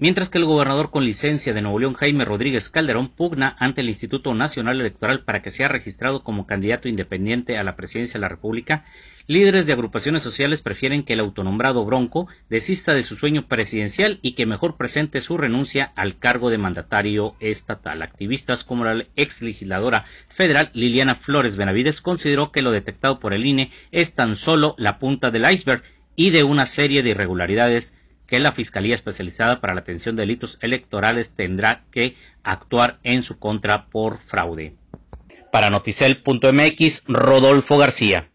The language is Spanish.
mientras que el gobernador con licencia de Nuevo León, Jaime Rodríguez Calderón, pugna ante el Instituto Nacional Electoral para que sea registrado como candidato independiente a la presidencia de la República, líderes de agrupaciones sociales prefieren que el autonombrado Bronco desista de su sueño presidencial y que mejor presente su renuncia al cargo de mandatario estatal. Activistas como la ex legisladora federal Liliana Flores Benavides consideró que lo detectado por el INE es tan solo la punta del iceberg y de una serie de irregularidades que la Fiscalía Especializada para la Atención de Delitos Electorales tendrá que actuar en su contra por fraude. Para noticel.mx, Rodolfo García.